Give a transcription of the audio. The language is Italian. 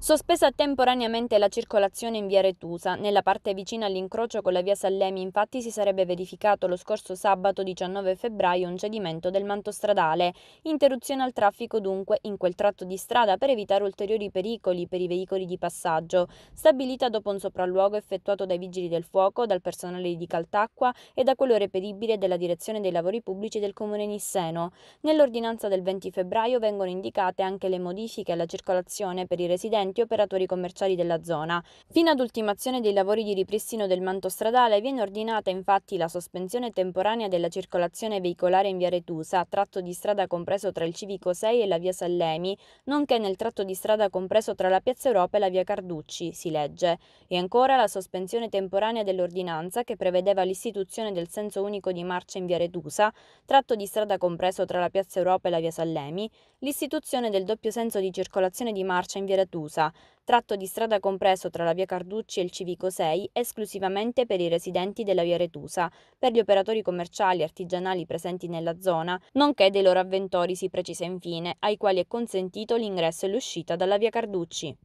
Sospesa temporaneamente la circolazione in via Retusa, nella parte vicina all'incrocio con la via Sallemi infatti si sarebbe verificato lo scorso sabato 19 febbraio un cedimento del manto stradale, interruzione al traffico dunque in quel tratto di strada per evitare ulteriori pericoli per i veicoli di passaggio, stabilita dopo un sopralluogo effettuato dai vigili del fuoco, dal personale di Caltacqua e da quello reperibile della direzione dei lavori pubblici del comune Nisseno. Nell'ordinanza del 20 febbraio vengono indicate anche le modifiche alla circolazione per i residenti enti e operatori commerciali della zona. Fino ad ultimazione dei lavori di ripristino del manto stradale viene ordinata infatti la sospensione temporanea della circolazione veicolare in via Retusa, tratto di strada compreso tra il Civico 6 e la via Sallemi, nonché nel tratto di strada compreso tra la piazza Europa e la via Carducci, si legge, e ancora la sospensione temporanea dell'ordinanza che prevedeva l'istituzione del senso unico di marcia in via Retusa, tratto di strada compreso tra la piazza Europa e la via Sallemi, l'istituzione del doppio senso di circolazione di marcia in via Retusa, Ragusa, tratto di strada compreso tra la via Carducci e il Civico 6, esclusivamente per i residenti della via Retusa, per gli operatori commerciali e artigianali presenti nella zona, nonché dei loro avventori, si precisa infine, ai quali è consentito l'ingresso e l'uscita dalla via Carducci.